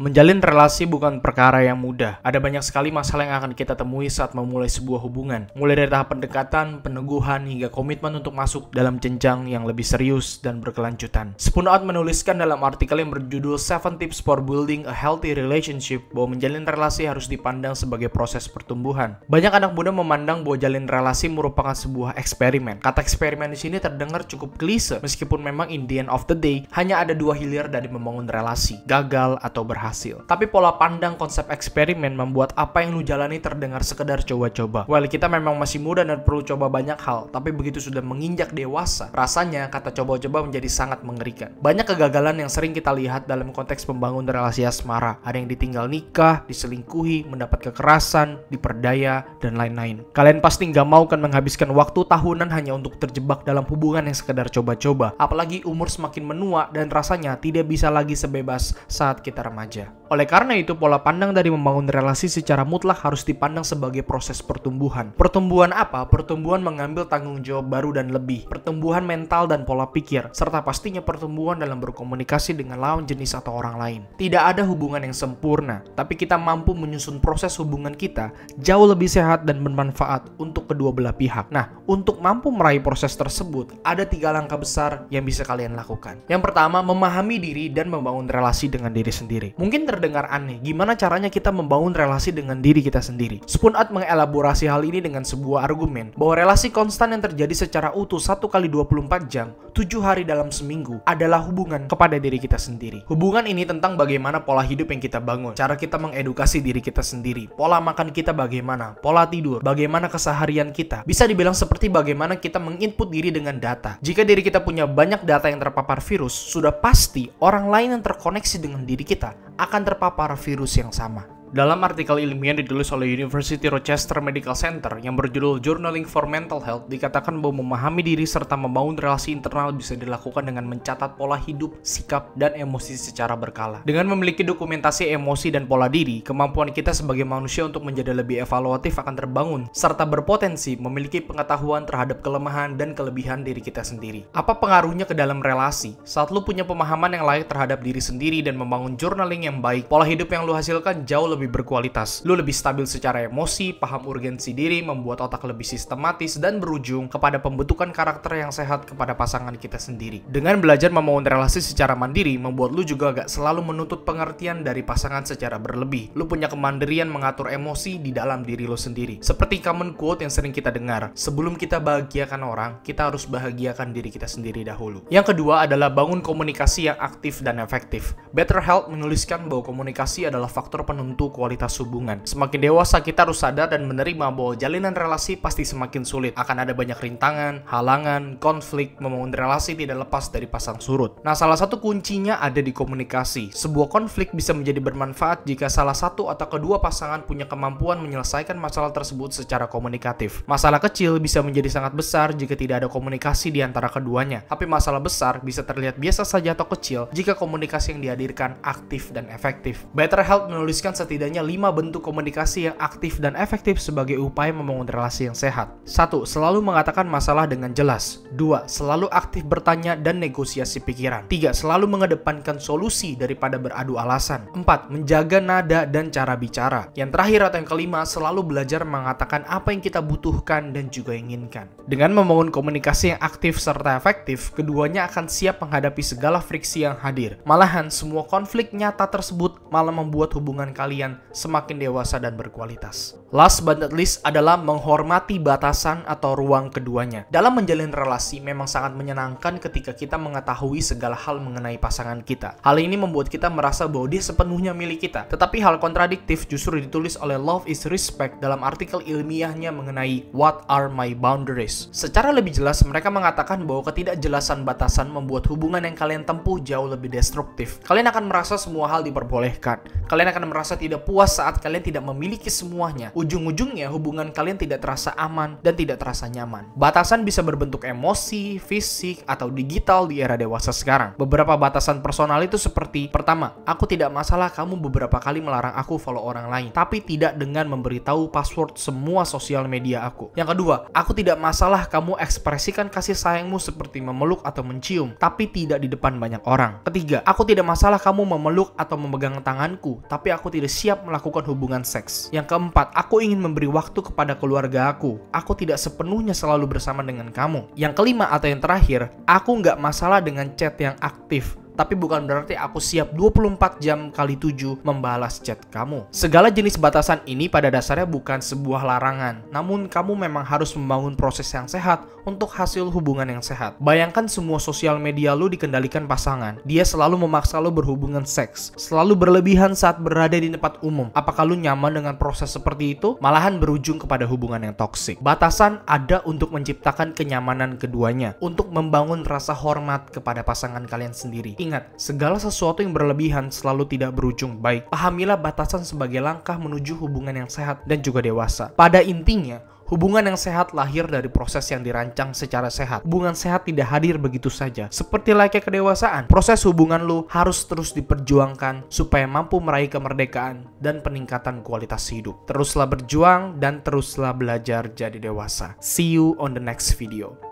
Menjalin relasi bukan perkara yang mudah. Ada banyak sekali masalah yang akan kita temui saat memulai sebuah hubungan. Mulai dari tahap pendekatan, peneguhan, hingga komitmen untuk masuk dalam jenjang yang lebih serius dan berkelanjutan. Spunout menuliskan dalam artikel yang berjudul 7 Tips for Building a Healthy Relationship bahwa menjalin relasi harus dipandang sebagai proses pertumbuhan. Banyak anak muda memandang bahwa jalin relasi merupakan sebuah eksperimen. Kata eksperimen di sini terdengar cukup klise, meskipun memang in the end of the day, hanya ada dua hilir dari membangun relasi, gagal atau berhasil berhasil. Tapi pola pandang konsep eksperimen membuat apa yang lu jalani terdengar sekedar coba-coba. Well, kita memang masih muda dan perlu coba banyak hal, tapi begitu sudah menginjak dewasa, rasanya kata coba-coba menjadi sangat mengerikan. Banyak kegagalan yang sering kita lihat dalam konteks pembangun relasi asmara. Ada yang ditinggal nikah, diselingkuhi, mendapat kekerasan, diperdaya, dan lain-lain. Kalian pasti nggak mau kan menghabiskan waktu tahunan hanya untuk terjebak dalam hubungan yang sekedar coba-coba. Apalagi umur semakin menua dan rasanya tidak bisa lagi sebebas saat kita remaja. Здравствуйте! Oleh karena itu, pola pandang dari membangun relasi secara mutlak harus dipandang sebagai proses pertumbuhan. Pertumbuhan apa? Pertumbuhan mengambil tanggung jawab baru dan lebih, pertumbuhan mental dan pola pikir, serta pastinya pertumbuhan dalam berkomunikasi dengan lawan jenis atau orang lain. Tidak ada hubungan yang sempurna, tapi kita mampu menyusun proses hubungan kita jauh lebih sehat dan bermanfaat untuk kedua belah pihak. Nah, untuk mampu meraih proses tersebut, ada tiga langkah besar yang bisa kalian lakukan. Yang pertama, memahami diri dan membangun relasi dengan diri sendiri. Mungkin ter terdengar aneh, gimana caranya kita membangun relasi dengan diri kita sendiri? Spoon Art mengelaborasi hal ini dengan sebuah argumen bahwa relasi konstan yang terjadi secara utuh satu kali 24 jam, 7 hari dalam seminggu adalah hubungan kepada diri kita sendiri. Hubungan ini tentang bagaimana pola hidup yang kita bangun, cara kita mengedukasi diri kita sendiri, pola makan kita bagaimana, pola tidur, bagaimana keseharian kita. Bisa dibilang seperti bagaimana kita menginput diri dengan data. Jika diri kita punya banyak data yang terpapar virus, sudah pasti orang lain yang terkoneksi dengan diri kita akan terpapar virus yang sama. Dalam artikel ilmiah yang ditulis oleh University Rochester Medical Center yang berjudul Journaling for Mental Health, dikatakan bahwa memahami diri serta membangun relasi internal bisa dilakukan dengan mencatat pola hidup, sikap, dan emosi secara berkala. Dengan memiliki dokumentasi emosi dan pola diri, kemampuan kita sebagai manusia untuk menjadi lebih evaluatif akan terbangun, serta berpotensi memiliki pengetahuan terhadap kelemahan dan kelebihan diri kita sendiri. Apa pengaruhnya ke dalam relasi? Saat lu punya pemahaman yang layak terhadap diri sendiri dan membangun journaling yang baik, pola hidup yang lu hasilkan jauh lebih lebih berkualitas. Lu lebih stabil secara emosi, paham urgensi diri, membuat otak lebih sistematis, dan berujung kepada pembentukan karakter yang sehat kepada pasangan kita sendiri. Dengan belajar membangun relasi secara mandiri, membuat lu juga agak selalu menuntut pengertian dari pasangan secara berlebih. Lu punya kemandirian mengatur emosi di dalam diri lu sendiri. Seperti common quote yang sering kita dengar, sebelum kita bahagiakan orang, kita harus bahagiakan diri kita sendiri dahulu. Yang kedua adalah bangun komunikasi yang aktif dan efektif. Better Health menuliskan bahwa komunikasi adalah faktor penentu kualitas hubungan. Semakin dewasa kita harus sadar dan menerima bahwa jalinan relasi pasti semakin sulit. Akan ada banyak rintangan, halangan, konflik, membangun relasi tidak lepas dari pasang surut. Nah, salah satu kuncinya ada di komunikasi. Sebuah konflik bisa menjadi bermanfaat jika salah satu atau kedua pasangan punya kemampuan menyelesaikan masalah tersebut secara komunikatif. Masalah kecil bisa menjadi sangat besar jika tidak ada komunikasi di antara keduanya. Tapi masalah besar bisa terlihat biasa saja atau kecil jika komunikasi yang dihadirkan aktif dan efektif. BetterHelp menuliskan setidaknya setidaknya 5 bentuk komunikasi yang aktif dan efektif sebagai upaya membangun relasi yang sehat. 1. Selalu mengatakan masalah dengan jelas. 2. Selalu aktif bertanya dan negosiasi pikiran. 3. Selalu mengedepankan solusi daripada beradu alasan. 4. Menjaga nada dan cara bicara. Yang terakhir atau yang kelima, selalu belajar mengatakan apa yang kita butuhkan dan juga inginkan. Dengan membangun komunikasi yang aktif serta efektif, keduanya akan siap menghadapi segala friksi yang hadir. Malahan, semua konflik nyata tersebut malah membuat hubungan kalian semakin dewasa dan berkualitas. Last but not least adalah menghormati batasan atau ruang keduanya. Dalam menjalin relasi memang sangat menyenangkan ketika kita mengetahui segala hal mengenai pasangan kita. Hal ini membuat kita merasa bahwa dia sepenuhnya milik kita. Tetapi hal kontradiktif justru ditulis oleh Love is Respect dalam artikel ilmiahnya mengenai What are my boundaries? Secara lebih jelas mereka mengatakan bahwa ketidakjelasan batasan membuat hubungan yang kalian tempuh jauh lebih destruktif. Kalian akan merasa semua hal diperbolehkan. Kalian akan merasa tidak puas saat kalian tidak memiliki semuanya, ujung-ujungnya hubungan kalian tidak terasa aman dan tidak terasa nyaman. Batasan bisa berbentuk emosi, fisik, atau digital di era dewasa sekarang. Beberapa batasan personal itu seperti, pertama, aku tidak masalah kamu beberapa kali melarang aku follow orang lain, tapi tidak dengan memberitahu password semua sosial media aku. Yang kedua, aku tidak masalah kamu ekspresikan kasih sayangmu seperti memeluk atau mencium, tapi tidak di depan banyak orang. Ketiga, aku tidak masalah kamu memeluk atau memegang tanganku, tapi aku tidak siap melakukan hubungan seks. Yang keempat, aku ingin memberi waktu kepada keluarga aku. Aku tidak sepenuhnya selalu bersama dengan kamu. Yang kelima atau yang terakhir, aku nggak masalah dengan chat yang aktif tapi bukan berarti aku siap 24 jam kali 7 membalas chat kamu. Segala jenis batasan ini pada dasarnya bukan sebuah larangan, namun kamu memang harus membangun proses yang sehat untuk hasil hubungan yang sehat. Bayangkan semua sosial media lu dikendalikan pasangan. Dia selalu memaksa lu berhubungan seks, selalu berlebihan saat berada di tempat umum. Apakah lu nyaman dengan proses seperti itu? Malahan berujung kepada hubungan yang toksik. Batasan ada untuk menciptakan kenyamanan keduanya, untuk membangun rasa hormat kepada pasangan kalian sendiri. Ingat, segala sesuatu yang berlebihan selalu tidak berujung baik. Pahamilah batasan sebagai langkah menuju hubungan yang sehat dan juga dewasa. Pada intinya, Hubungan yang sehat lahir dari proses yang dirancang secara sehat. Hubungan sehat tidak hadir begitu saja. Seperti layaknya kedewasaan, proses hubungan lu harus terus diperjuangkan supaya mampu meraih kemerdekaan dan peningkatan kualitas hidup. Teruslah berjuang dan teruslah belajar jadi dewasa. See you on the next video.